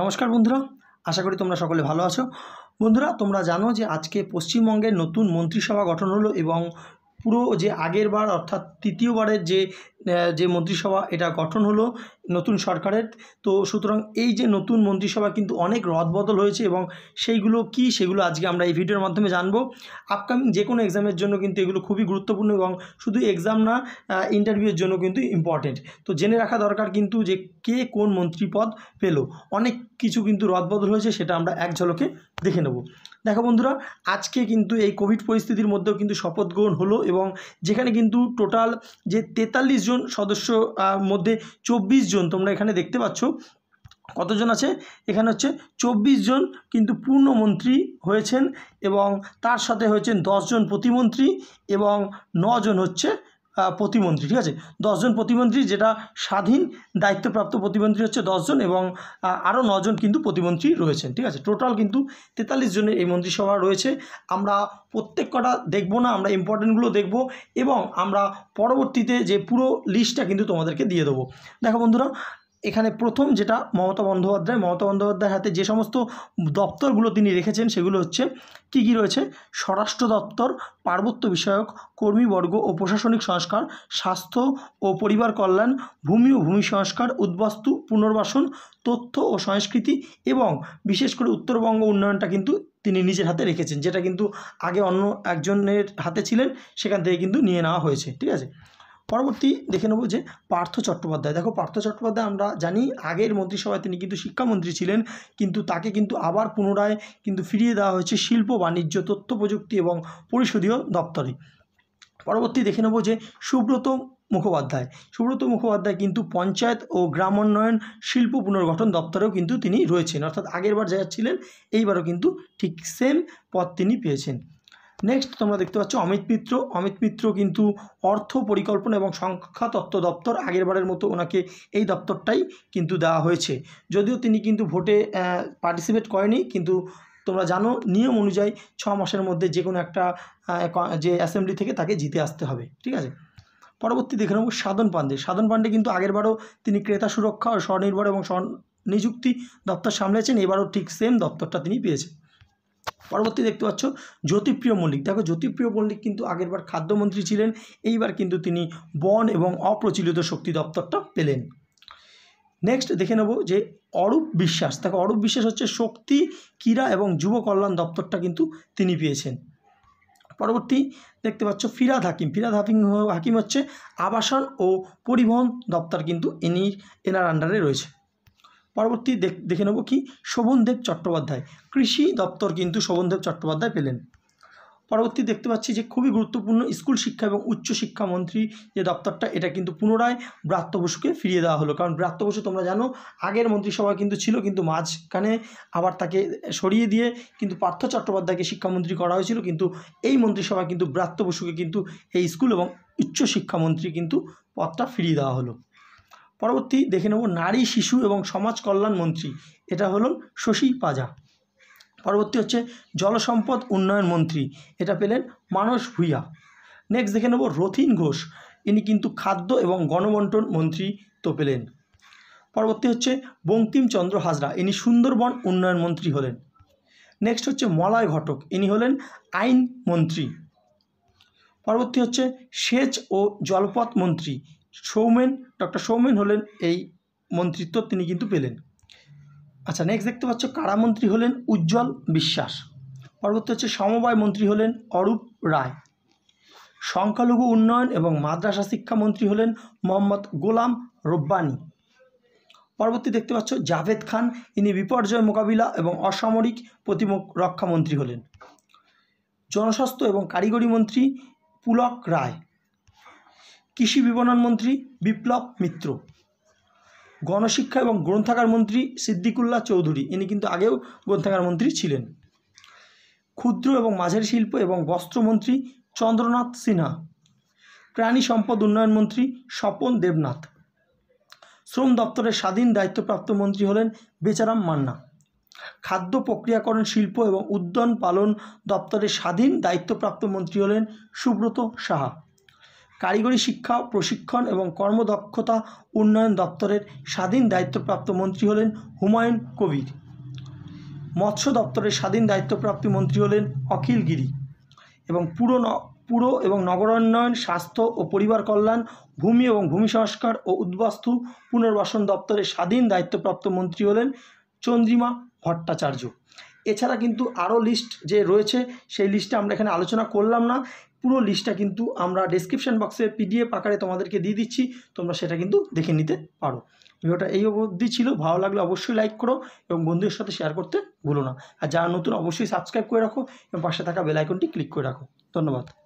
নমস্কার বন্ধুরা আশা করি তোমরা সকলে ভালো আছো বন্ধুরা তোমরা জানো যে আজকে পশ্চিমবঙ্গের নতুন মন্ত্রিসভা গঠন হলো এবং পুরো যে আগের বার অর্থাৎ তৃতীয়বারের যে যে মন্ত্রিসভা এটা গঠন হলো নতুন সরকারের তো সুতরাং এই যে নতুন মন্ত্রিসভা কিন্তু অনেক রদবদল হয়েছে এবং সেইগুলো কি সেগুলো আজকে আমরা এই ভিডিওর মাধ্যমে জানবো আপকামিং যে কোনো এক্সামের জন্য কিন্তু এগুলো খুবই গুরুত্বপূর্ণ এবং শুধু এক্সাম না ইন্টারভিউয়ের জন্য কিন্তু ইম্পর্টেন্ট তো জেনে রাখা দরকার কিন্তু যে কে কোন মন্ত্রীপদ পেল অনেক কিছু কিন্তু রদবদল হয়েছে সেটা আমরা এক ঝলকে দেখে নেব দেখো বন্ধুরা আজকে কিন্তু এই কোভিড পরিস্থিতির মধ্যেও কিন্তু শপথ গ্রহণ হলো এবং যেখানে কিন্তু টোটাল যে তেতাল্লিশ জন সদস্য মধ্যে চব্বিশ জন জন তোমরা এখানে দেখতে পাচ্ছ কতজন আছে এখানে হচ্ছে চব্বিশ জন কিন্তু পূর্ণমন্ত্রী হয়েছেন এবং তার সাথে হয়েছেন দশজন প্রতিমন্ত্রী এবং নজন হচ্ছে প্রতিমন্ত্রী ঠিক আছে দশজন প্রতিমন্ত্রী যেটা স্বাধীন দায়িত্বপ্রাপ্ত প্রতিমন্ত্রী হচ্ছে দশজন এবং আরও নজন কিন্তু প্রতিমন্ত্রী রয়েছেন ঠিক আছে টোটাল কিন্তু তেতাল্লিশ জনের এই মন্ত্রিসভা রয়েছে আমরা প্রত্যেক কটা দেখবো না আমরা ইম্পর্টেন্টগুলো দেখব এবং আমরা পরবর্তীতে যে পুরো লিস্টটা কিন্তু তোমাদেরকে দিয়ে দেবো দেখো বন্ধুরা এখানে প্রথম যেটা মমতা বন্দ্যোপাধ্যায় মমতা বন্দ্যোপাধ্যায়ের হাতে যে সমস্ত দপ্তরগুলো তিনি রেখেছেন সেগুলো হচ্ছে কি কি রয়েছে স্বরাষ্ট্র দপ্তর পার্বত্য বিষয়ক কর্মীবর্গ ও প্রশাসনিক সংস্কার স্বাস্থ্য ও পরিবার কল্যাণ ভূমি ও ভূমি সংস্কার উদ্বাস্তু পুনর্বাসন তথ্য ও সংস্কৃতি এবং বিশেষ করে উত্তরবঙ্গ উন্নয়নটা কিন্তু তিনি নিজের হাতে রেখেছেন যেটা কিন্তু আগে অন্য একজনের হাতে ছিলেন সেখান থেকে কিন্তু নিয়ে নেওয়া হয়েছে ঠিক আছে পরবর্তী দেখে নেব যে পার্থ চট্টোপাধ্যায় দেখো পার্থ চট্টোপাধ্যায় আমরা জানি আগের মন্ত্রিসভায় তিনি কিন্তু শিক্ষামন্ত্রী ছিলেন কিন্তু তাকে কিন্তু আবার পুনরায় কিন্তু ফিরিয়ে দেওয়া হয়েছে শিল্প বাণিজ্য তথ্য প্রযুক্তি এবং পরিষদীয় দপ্তরে পরবর্তী দেখে নেব যে সুব্রত মুখোপাধ্যায় সুব্রত মুখোপাধ্যায় কিন্তু পঞ্চায়েত ও গ্রামোন্নয়ন শিল্প পুনর্গঠন দপ্তরেও কিন্তু তিনি রয়েছেন অর্থাৎ আগেরবার যারা ছিলেন এইবারও কিন্তু ঠিক সেম পদ তিনি পেয়েছেন নেক্সট তোমরা দেখতে পাচ্ছ অমিত মিত্র অমিত মিত্র কিন্তু অর্থ পরিকল্পনা এবং সংখ্যা তত্ত্ব দপ্তর আগেরবারের মতো ওনাকে এই দপ্তরটাই কিন্তু দেওয়া হয়েছে যদিও তিনি কিন্তু ভোটে পার্টিসিপেট করেনি কিন্তু তোমরা জানো নিয়ম অনুযায়ী ছ মাসের মধ্যে যে কোনো একটা যে অ্যাসেম্বলি থেকে তাকে জিতে আসতে হবে ঠিক আছে পরবর্তী দেখে নেব সাধন পান্ডে সাধন পান্ডে কিন্তু আগেরবারও তিনি ক্রেতা সুরক্ষা ও স্বনির্ভর এবং স্বনিযুক্তি দপ্তর সামলেছেন এবারও ঠিক সেম দপ্তরটা তিনি পেয়েছেন পরবর্তী দেখতে পাচ্ছ জ্যোতিপ্রিয় মল্লিক দেখো জ্যোতিপ্রিয় মল্লিক কিন্তু আগেরবার খাদ্যমন্ত্রী ছিলেন এইবার কিন্তু তিনি বন এবং অপ্রচলিত শক্তি দপ্তরটা পেলেন নেক্সট দেখে নেব যে অরূপ বিশ্বাস দেখো অরূপ বিশ্বাস হচ্ছে শক্তি ক্রীড়া এবং যুব কল্যাণ দপ্তরটা কিন্তু তিনি পেয়েছেন পরবর্তী দেখতে পাচ্ছ ফিরাদ হাকিম ফিরাদ হাকিম হাকিম হচ্ছে আবাসন ও পরিবহন দপ্তর কিন্তু এনি এনার আন্ডারে রয়েছে পরবর্তী দেখে নেব কি শোভনদেব চট্টোপাধ্যায় কৃষি দপ্তর কিন্তু শোভনদেব চট্টোপাধ্যায় পেলেন পরবর্তী দেখতে পাচ্ছি যে খুবই গুরুত্বপূর্ণ স্কুল শিক্ষা এবং উচ্চ শিক্ষা মন্ত্রী যে দপ্তরটা এটা কিন্তু পুনরায় ব্রাত্য বসুকে ফিরিয়ে দেওয়া হলো কারণ ব্রাত্য বসু তোমরা জানো আগের মন্ত্রিসভা কিন্তু ছিল কিন্তু মাঝখানে আবার তাকে সরিয়ে দিয়ে কিন্তু পার্থ চট্টোপাধ্যায়কে শিক্ষামন্ত্রী করা হয়েছিল কিন্তু এই মন্ত্রিসভা কিন্তু ব্রাত্য বসুকে কিন্তু এই স্কুল এবং উচ্চ শিক্ষামন্ত্রী কিন্তু পদটা ফিরিয়ে দেওয়া হলো পরবর্তী দেখে নেব নারী শিশু এবং সমাজ কল্যাণ মন্ত্রী এটা হলো শশী পাজা পরবর্তী হচ্ছে জলসম্পদ উন্নয়ন মন্ত্রী এটা পেলেন মানস ভুইয়া নেক্সট দেখে নেব রথিন ঘোষ ইনি কিন্তু খাদ্য এবং গণবন্টন মন্ত্রী তো পেলেন পরবর্তী হচ্ছে বঙ্কিমচন্দ্র হাজরা ইনি সুন্দরবন উন্নয়ন মন্ত্রী হলেন নেক্সট হচ্ছে মলয় ঘটক ইনি হলেন আইন মন্ত্রী পরবর্তী হচ্ছে সেচ ও জলপথ মন্ত্রী সৌমেন ডক্টর সৌমেন হলেন এই মন্ত্রিত্ব তিনি কিন্তু পেলেন আচ্ছা নেক্সট দেখতে পাচ্ছ কারামন্ত্রী হলেন উজ্জ্বল বিশ্বাস পরবর্তী হচ্ছে সমবায় মন্ত্রী হলেন অরূপ রায় সংখ্যালঘু উন্নয়ন এবং মাদ্রাসা শিক্ষামন্ত্রী হলেন মোহাম্মদ গোলাম রব্বানি পরবর্তী দেখতে পাচ্ছ জাভেদ খান ইনি বিপর্যয় মোকাবিলা এবং অসামরিক প্রতিমুখ রক্ষামন্ত্রী হলেন জনস্বাস্থ্য এবং কারিগরি মন্ত্রী পুলক রায় কৃষি বিপণন মন্ত্রী বিপ্লব মিত্র গণশিক্ষা এবং গ্রন্থাগার মন্ত্রী সিদ্দিকুল্লাহ চৌধুরী ইনি কিন্তু আগেও গ্রন্থাগার মন্ত্রী ছিলেন ক্ষুদ্র এবং মাঝারি শিল্প এবং বস্ত্রমন্ত্রী চন্দ্রনাথ সিনহা প্রাণী সম্পদ উন্নয়ন মন্ত্রী স্বপন দেবনাথ শ্রম দপ্তরের স্বাধীন দায়িত্বপ্রাপ্ত মন্ত্রী হলেন বেচারাম মান্না খাদ্য প্রক্রিয়াকরণ শিল্প এবং উদ্যান পালন দপ্তরের স্বাধীন দায়িত্বপ্রাপ্ত মন্ত্রী হলেন সুব্রত সাহা কারিগরি শিক্ষা প্রশিক্ষণ এবং কর্মদক্ষতা উন্নয়ন দপ্তরের স্বাধীন দায়িত্বপ্রাপ্ত মন্ত্রী হলেন হুমায়ুন কবির মৎস্য দপ্তরের স্বাধীন দায়িত্বপ্রাপ্ত মন্ত্রী হলেন অখিল গিরি এবং পুরো পুর এবং নগরোন্নয়ন স্বাস্থ্য ও পরিবার কল্যাণ ভূমি এবং ভূমি সংস্কার ও উদ্বাস্তু পুনর্বাসন দপ্তরের স্বাধীন দায়িত্বপ্রাপ্ত মন্ত্রী হলেন চন্দ্রিমা ভট্টাচার্য এছাড়া কিন্তু আরও লিস্ট যে রয়েছে সেই লিস্টে আমরা এখানে আলোচনা করলাম না পুরো লিস্টটা কিন্তু আমরা ডিসক্রিপশান বক্সে পিডিএফ আকারে তোমাদেরকে দিয়ে দিচ্ছি তোমরা সেটা কিন্তু দেখে নিতে পারো ভিডিওটা এই অবধি ছিল ভালো লাগলে অবশ্যই লাইক করো এবং বন্ধুদের সাথে শেয়ার করতে ভুলো না আর যারা নতুন অবশ্যই সাবস্ক্রাইব করে রাখো এবং পাশে থাকা বেলাইকনটি ক্লিক করে রাখো ধন্যবাদ